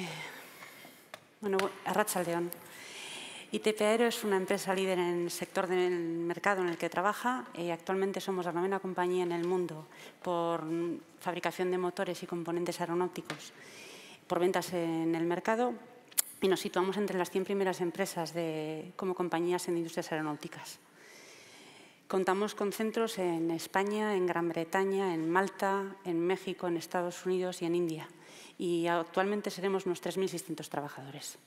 Eh, bueno, Arracha León. ITP Aero es una empresa líder en el sector del mercado en el que trabaja y actualmente somos la novena compañía en el mundo por fabricación de motores y componentes aeronáuticos por ventas en el mercado y nos situamos entre las 100 primeras empresas como compañías en industrias aeronáuticas. Contamos con centros en España, en Gran Bretaña, en Malta, en México, en Estados Unidos y en India y actualmente seremos unos 3.600 trabajadores.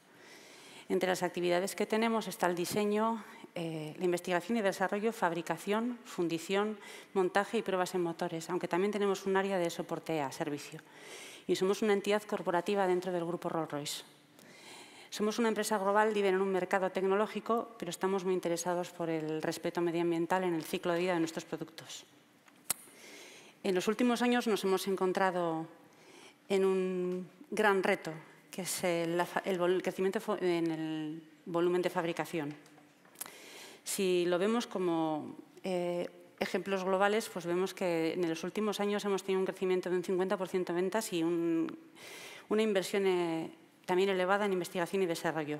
Entre las actividades que tenemos está el diseño, eh, la investigación y desarrollo, fabricación, fundición, montaje y pruebas en motores, aunque también tenemos un área de soporte a servicio. Y somos una entidad corporativa dentro del grupo Rolls-Royce. Somos una empresa global viven en un mercado tecnológico, pero estamos muy interesados por el respeto medioambiental en el ciclo de vida de nuestros productos. En los últimos años nos hemos encontrado en un gran reto, que es el, crecimiento en el volumen de fabricación. Si lo vemos como eh, ejemplos globales, pues vemos que en los últimos años hemos tenido un crecimiento de un 50% de ventas y una inversión eh, también elevada en investigación y desarrollo.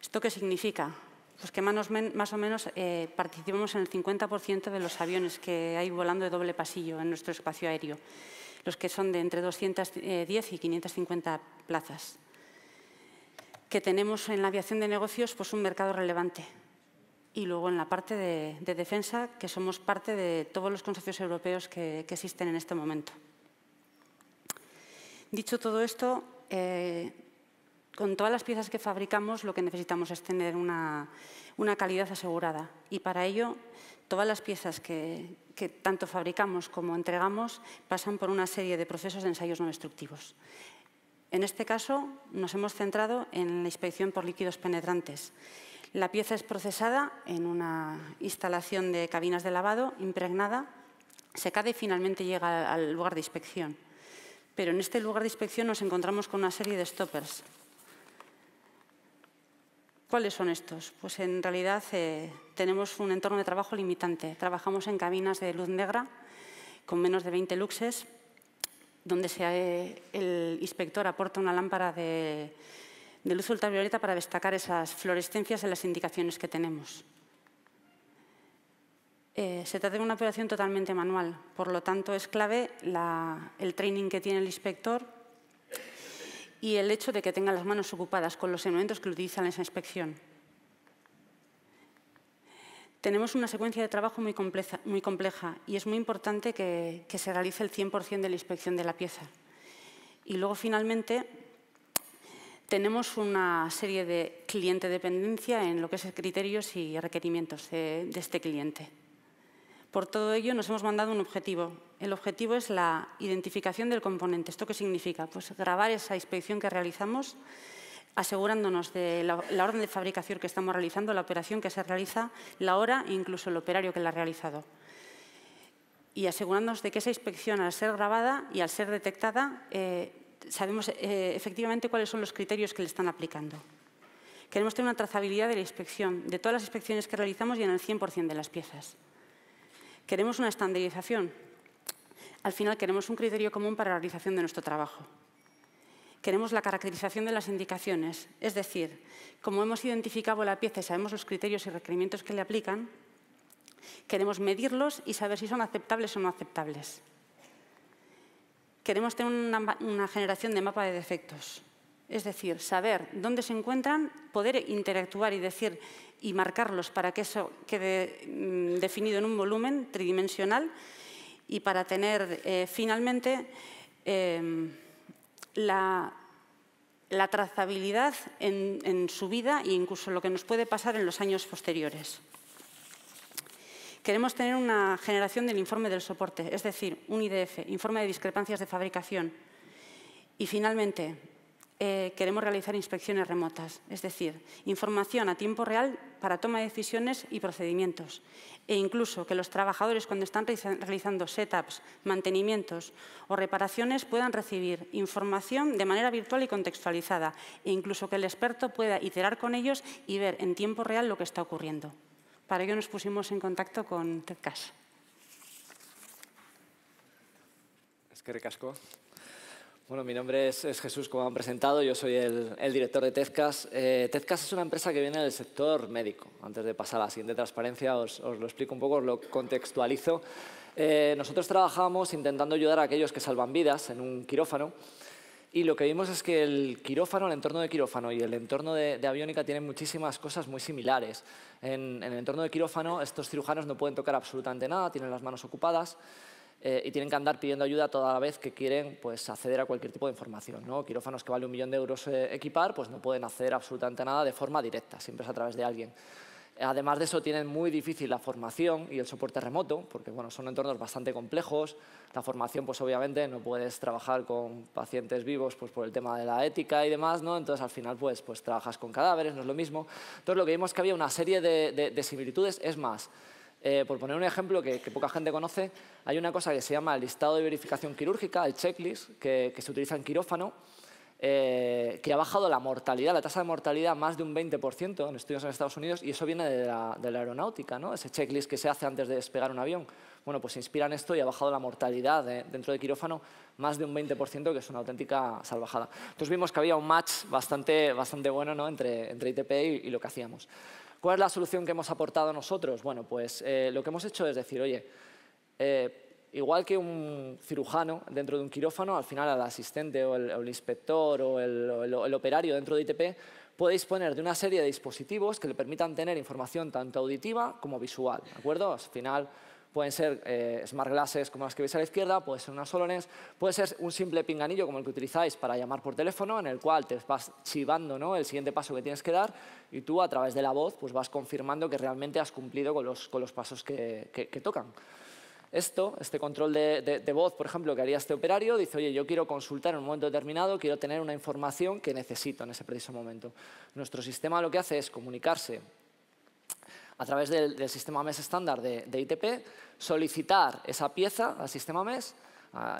¿Esto qué significa? Pues que más o menos eh, participamos en el 50% de los aviones que hay volando de doble pasillo en nuestro espacio aéreo los que son de entre 210 y 550 plazas. Que tenemos en la aviación de negocios pues, un mercado relevante. Y luego en la parte de, defensa, que somos parte de todos los consorcios europeos que, existen en este momento. Dicho todo esto, eh, con todas las piezas que fabricamos lo que necesitamos es tener una, calidad asegurada y para ello todas las piezas que, tanto fabricamos como entregamos pasan por una serie de procesos de ensayos no destructivos. En este caso nos hemos centrado en la inspección por líquidos penetrantes. La pieza es procesada en una instalación de cabinas de lavado impregnada, secada y finalmente llega al lugar de inspección. Pero en este lugar de inspección nos encontramos con una serie de stoppers ¿Cuáles son estos? Pues en realidad eh, tenemos un entorno de trabajo limitante. Trabajamos en cabinas de luz negra con menos de 20 luxes, donde eh, el inspector aporta una lámpara de, luz ultravioleta para destacar esas fluorescencias en las indicaciones que tenemos. Eh, se trata de una operación totalmente manual, por lo tanto es clave el training que tiene el inspector y el hecho de que tengan las manos ocupadas con los elementos que utilizan en esa inspección. Tenemos una secuencia de trabajo muy compleja, y es muy importante que, se realice el 100% de la inspección de la pieza. Y luego, finalmente, tenemos una serie de cliente dependencia en lo que es criterios y requerimientos de este cliente. Por todo ello, nos hemos mandado un objetivo. El objetivo es la identificación del componente. ¿Esto qué significa? Pues grabar esa inspección que realizamos asegurándonos de la, orden de fabricación que estamos realizando, la operación que se realiza, la hora e incluso el operario que la ha realizado. Y asegurándonos de que esa inspección, al ser grabada y al ser detectada, eh, sabemos eh, efectivamente cuáles son los criterios que le están aplicando. Queremos tener una trazabilidad de la inspección, de todas las inspecciones que realizamos y en el 100% de las piezas. Queremos una estandarización. Al final queremos un criterio común para la realización de nuestro trabajo. Queremos la caracterización de las indicaciones, es decir, como hemos identificado la pieza y sabemos los criterios y requerimientos que le aplican, queremos medirlos y saber si son aceptables o no aceptables. Queremos tener una, generación de mapa de defectos, es decir, saber dónde se encuentran, poder interactuar y decir y marcarlos para que eso quede mm, definido en un volumen tridimensional y para tener eh, finalmente em, la, trazabilidad en, en su vida e incluso lo que nos puede pasar en los años posteriores. Queremos tener una generación del informe del soporte, es decir, un IDF, informe de discrepancias de fabricación. Y finalmente, eh, queremos realizar inspecciones remotas, es decir, información a tiempo real para toma de decisiones y procedimientos, e incluso que los trabajadores cuando están realizando setups, mantenimientos o reparaciones puedan recibir información de manera virtual y contextualizada, e incluso que el experto pueda iterar con ellos y ver en tiempo real lo que está ocurriendo. Para ello nos pusimos en contacto con TEDCAS. Es que recasco. Bueno, mi nombre es, Jesús, como han presentado. Yo soy el, director de Tezcas. Eh, Tezcas es una empresa que viene del sector médico. Antes de pasar a la siguiente transparencia, os, lo explico un poco, os lo contextualizo. Eh, nosotros trabajamos intentando ayudar a aquellos que salvan vidas en un quirófano. Y lo que vimos es que el quirófano, el entorno de quirófano y el entorno de, de aviónica tienen muchísimas cosas muy similares. en, el entorno de quirófano, estos cirujanos no pueden tocar absolutamente nada, tienen las manos ocupadas. Eh, y tienen que andar pidiendo ayuda toda la vez que quieren pues, acceder a cualquier tipo de información. ¿no? Quirófanos que vale un millón de euros eh, equipar, pues no pueden acceder absolutamente nada de forma directa, siempre es a través de alguien. Además de eso, tienen muy difícil la formación y el soporte remoto, porque bueno, son entornos bastante complejos. La formación, pues obviamente, no puedes trabajar con pacientes vivos pues, por el tema de la ética y demás, ¿no? Entonces, al final, pues, pues trabajas con cadáveres, no es lo mismo. Entonces, lo que vimos que había una serie de similitudes, es más, eh, por poner un ejemplo que, poca gente conoce, hay una cosa que se llama el listado de verificación quirúrgica, el checklist, que, se utiliza en quirófano, eh, que ha bajado la mortalidad, la tasa de mortalidad más de un 20% en estudios en Estados Unidos, y eso viene de la, aeronáutica, ¿no? ese checklist que se hace antes de despegar un avión. Bueno, pues se inspira esto y ha bajado la mortalidad eh, dentro de quirófano más de un 20%, que es una auténtica salvajada. Entonces vimos que había un match bastante, bastante bueno ¿no? entre, entre ITP y lo que hacíamos. ¿Cuál es la solución que hemos aportado nosotros? Bueno, pues eh, lo que hemos hecho es decir, oye, eh, igual que un cirujano dentro de un quirófano, al final el asistente o el, inspector o el, operario dentro de ITP puede disponer de una serie de dispositivos que le permitan tener información tanto auditiva como visual. ¿De acuerdo? Al final pueden ser eh, smart glasses como las que veis a la izquierda, puede ser unas solones, puede ser un simple pinganillo como el que utilizáis para llamar por teléfono, en el cual te vas chivando ¿no? el siguiente paso que tienes que dar y tú a través de la voz pues, vas confirmando que realmente has cumplido con los, con los pasos que, que, tocan. Esto, este control de, de, voz, por ejemplo, que haría este operario, dice, oye, yo quiero consultar en un momento determinado, quiero tener una información que necesito en ese preciso momento. Nuestro sistema lo que hace es comunicarse a través del, sistema MES estándar de, ITP, solicitar esa pieza al sistema MES,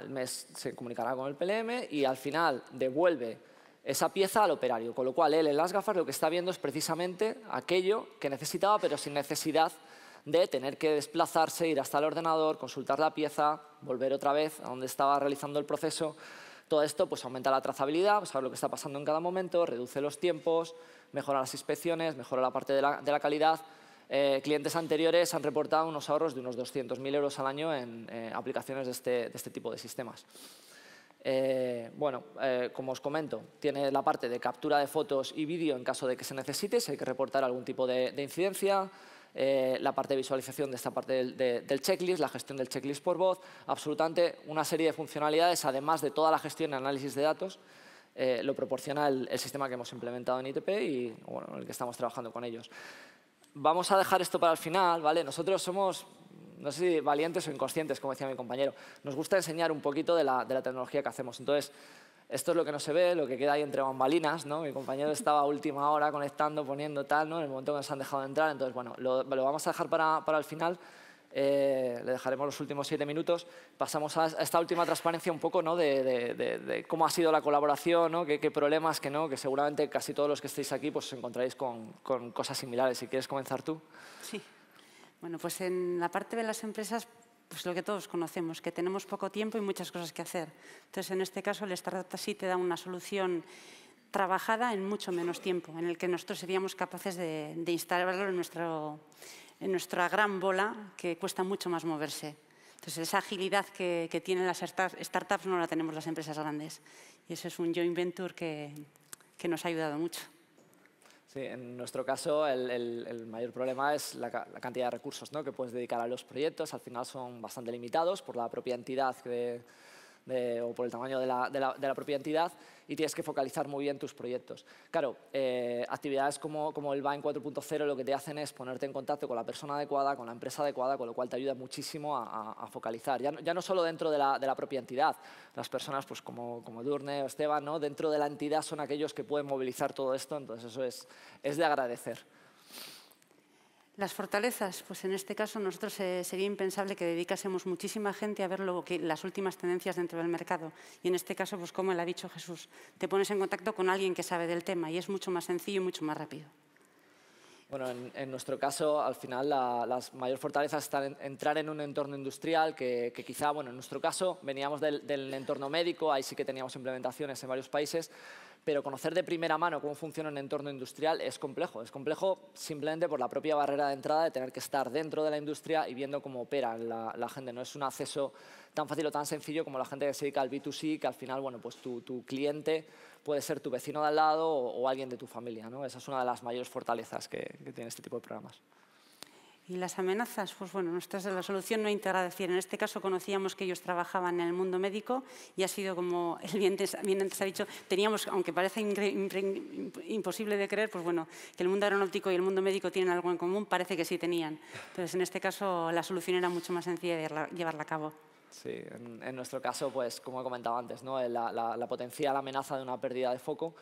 el MES se comunicará con el PLM y al final devuelve esa pieza al operario, con lo cual él en las gafas lo que está viendo es precisamente aquello que necesitaba, pero sin necesidad de tener que desplazarse, ir hasta el ordenador, consultar la pieza, volver otra vez a donde estaba realizando el proceso. Todo esto pues, aumenta la trazabilidad, pues, sabe lo que está pasando en cada momento, reduce los tiempos, mejora las inspecciones, mejora la parte de la calidad, eh, clientes anteriores han reportado unos ahorros de unos 200.000 euros al año en eh, aplicaciones este, de este, tipo de sistemas. Eh, bueno, como os comento, tiene la parte de captura de fotos y vídeo en caso de que se necesite, si hay que reportar algún tipo de, incidencia, la parte de visualización de esta parte del, checklist, la gestión del checklist por voz, absolutamente una serie de funcionalidades, además de toda la gestión y análisis de datos, lo proporciona el, sistema que hemos implementado en ITP y el que estamos trabajando con ellos vamos a dejar esto para el final, ¿vale? Nosotros somos, no sé valientes o inconscientes, como decía mi compañero. Nos gusta enseñar un poquito de la, tecnología que hacemos. Entonces, esto es lo que no se ve, lo que queda ahí entre bambalinas, ¿no? Mi compañero estaba a última hora conectando, poniendo tal, ¿no? En el momento que nos han dejado entrar. Entonces, bueno, lo, lo vamos a dejar para el final. Eh, le dejaremos los últimos siete minutos, pasamos a, esta última transparencia un poco ¿no? de, cómo ha sido la colaboración, ¿no? qué, problemas, que no, que seguramente casi todos los que estéis aquí pues, os con, cosas similares. Si quieres comenzar tú. Sí. Bueno, pues en la parte de las empresas pues lo que todos conocemos, que tenemos poco tiempo y muchas cosas que hacer. Entonces, en este caso, el Startup sí te da una solución trabajada en mucho menos tiempo, en el que nosotros seríamos capaces de instalarlo en nuestro, en nuestra gran bola que cuesta mucho más moverse. Entonces, esa agilidad que, que tienen las startups no la tenemos las empresas grandes. Y eso es un joint venture que, que nos ha ayudado mucho. Sí, en nuestro caso el, el, mayor problema es la, cantidad de recursos ¿no? que puedes dedicar a los proyectos. Al final son bastante limitados por la propia entidad de, eh, o por el tamaño de la, propia entidad y tienes que focalizar muy bien tus proyectos. Claro, eh, actividades como, como el Bain 4.0 lo que te hacen es ponerte en contacto con la persona adecuada, con la empresa adecuada, con lo cual te ayuda muchísimo a, focalizar. Ya no, solo dentro de la, propia entidad, las personas pues, como, como Durne o Esteban, dentro de la entidad son aquellos que pueden movilizar todo esto, entonces eso es de agradecer. Las fortalezas, pues en este caso nosotros eh, sería impensable que dedicásemos muchísima gente a ver lo que, las últimas tendencias dentro del mercado. Y en este caso, pues como le ha dicho Jesús, te pones en contacto con alguien que sabe del tema y es mucho más sencillo y mucho más rápido. Bueno, en, nuestro caso, al final, las mayores fortalezas están en, entrar en un entorno industrial que, quizá, bueno, en nuestro caso veníamos del, del entorno médico, ahí sí que teníamos implementaciones en varios países, pero conocer de primera mano cómo funciona un entorno industrial es complejo. Es complejo simplemente por la propia barrera de entrada de tener que estar dentro de la industria y viendo cómo opera la, gente. No es un acceso tan fácil o tan sencillo como la gente que se dedica al B2C, que al final, bueno, pues tu, cliente puede ser tu vecino de al lado o, alguien de tu familia, Esa es una de las mayores fortalezas que tiene este tipo de programas. ¿Y las amenazas? Pues bueno, nuestra la solución no integra decir, en este caso conocíamos que ellos trabajaban en el mundo médico y ha sido como el bien antes, bien ha dicho, teníamos, aunque parece imposible de creer, pues bueno, que el mundo aeronáutico y el mundo médico tienen algo en común, parece que sí tenían. Entonces, en este caso, la solución era mucho más sencilla de llevarla a cabo. Sí, en, nuestro caso, pues como he comentado antes, ¿no? la, la, la potencial amenaza de una pérdida de foco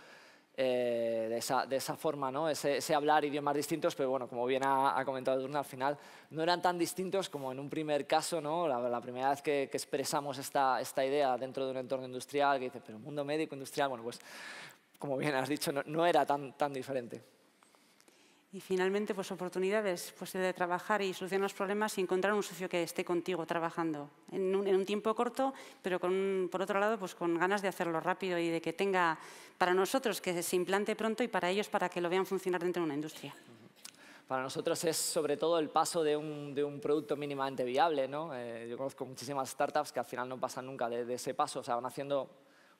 eh, de, esa, de, esa, forma, ¿no? Ese, hablar idiomas distintos, pero bueno, como bien ha, comentado Durna, al final no eran tan distintos como en un primer caso, ¿no? la, primera vez que, expresamos esta, esta, idea dentro de un entorno industrial, que dice, pero mundo médico, industrial, bueno, pues como bien has dicho, no, no era tan, tan diferente. Y finalmente, pues oportunidades pues, de trabajar y solucionar los problemas y encontrar un socio que esté contigo trabajando en un, tiempo corto, pero por otro lado, pues con ganas de hacerlo rápido y de que tenga para nosotros que se implante pronto y para ellos para que lo vean funcionar dentro de una industria. Para nosotros es sobre todo el paso de un, producto mínimamente viable. Eh, yo conozco muchísimas startups que al final no pasan nunca de, ese paso, o sea, van haciendo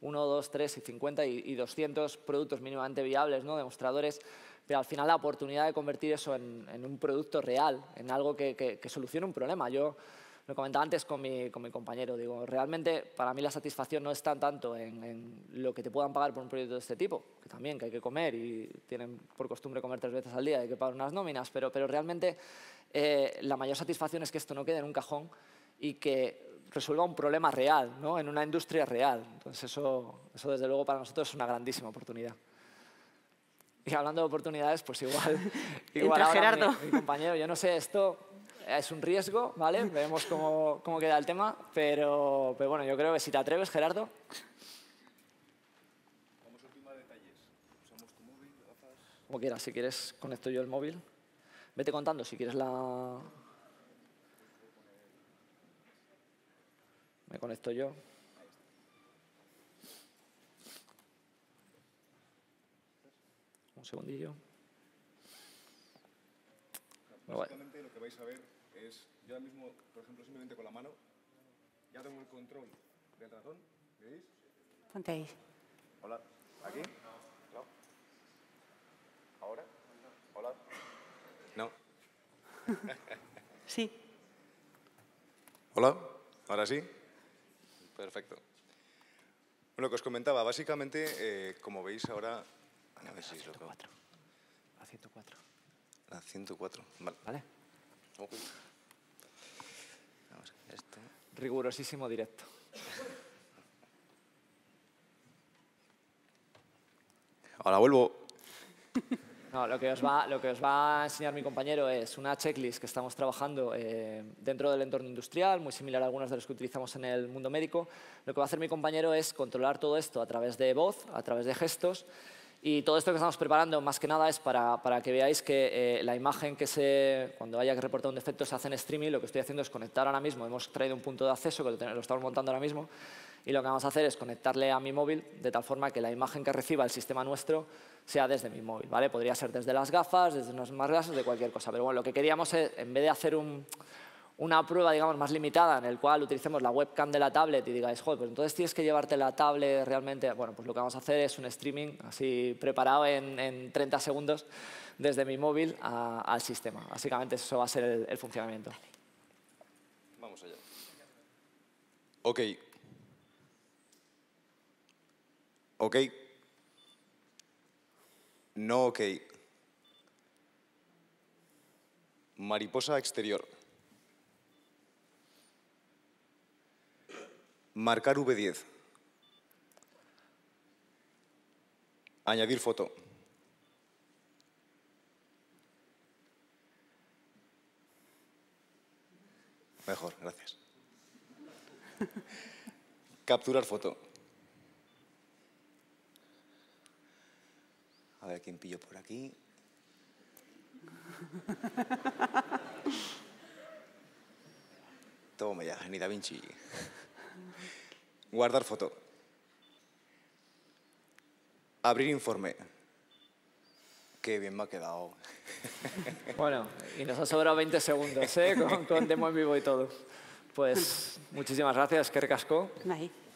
1, dos, tres y 50 y, doscientos 200 productos mínimamente viables, ¿no? demostradores pero al final la oportunidad de convertir eso en, un producto real, en algo que, solucione un problema. Yo lo comentaba antes con mi, compañero, digo, realmente para mí la satisfacción no está tanto en, lo que te puedan pagar por un proyecto de este tipo, que también que hay que comer y tienen por costumbre comer tres veces al día, hay que pagar unas nóminas, pero, realmente eh, la mayor satisfacción es que esto no quede en un cajón y que resuelva un problema real, ¿no? en una industria real. Entonces eso, eso desde luego para nosotros es una grandísima oportunidad hablando de oportunidades, pues igual, igual ahora Gerardo. Mi, compañero, yo no sé, esto es un riesgo, ¿vale? Vemos cómo, queda el tema, pero, bueno, yo creo que si te atreves, Gerardo. Vamos detalles. Usamos tu móvil, Como quieras, si quieres, conecto yo el móvil. Vete contando si quieres la. Me conecto yo. segundillo. Básicamente lo que vais a ver es, yo ahora mismo, por ejemplo, simplemente con la mano, ya tengo el control del ratón, ¿veis? Ponte ahí. Hola, ¿aquí? No. ¿Ahora? Hola. No. sí. Hola, ahora sí. Perfecto. Bueno, que os comentaba, básicamente, eh, como veis ahora, pues a 104. La 104. La 104, vale. Rigurosísimo directo. Ahora vuelvo. lo que, os va, lo que os va a enseñar mi compañero es una checklist que estamos trabajando eh, dentro del entorno industrial, muy similar a algunas de las que utilizamos en el mundo médico. Lo que va a hacer mi compañero es controlar todo esto a través de voz, a través de gestos, y todo esto que estamos preparando, más que nada, es para, que veáis que eh, la imagen que se, cuando haya que reportar un defecto se hace en streaming. Lo que estoy haciendo es conectar ahora mismo. Hemos traído un punto de acceso que lo, estamos montando ahora mismo. Y lo que vamos a hacer es conectarle a mi móvil de tal forma que la imagen que reciba el sistema nuestro sea desde mi móvil. ¿vale? Podría ser desde las gafas, desde unas más de cualquier cosa. Pero bueno, lo que queríamos es, en vez de hacer un, una prueba, digamos, más limitada en el cual utilicemos la webcam de la tablet y digáis, joder, pues entonces tienes que llevarte la tablet realmente. Bueno, pues lo que vamos a hacer es un streaming así preparado en, en 30 segundos desde mi móvil al sistema. Básicamente eso va a ser el, el funcionamiento. Vamos allá. Ok. Ok. No ok. Mariposa exterior. Marcar V10. Añadir foto. Mejor, gracias. Capturar foto. A ver quién pillo por aquí. Toma ya, ni Da Vinci. Guardar foto. Abrir informe. Qué bien me ha quedado. Bueno, y nos ha sobrado 20 segundos, ¿eh? Con, demo en vivo y todo. Pues muchísimas gracias, que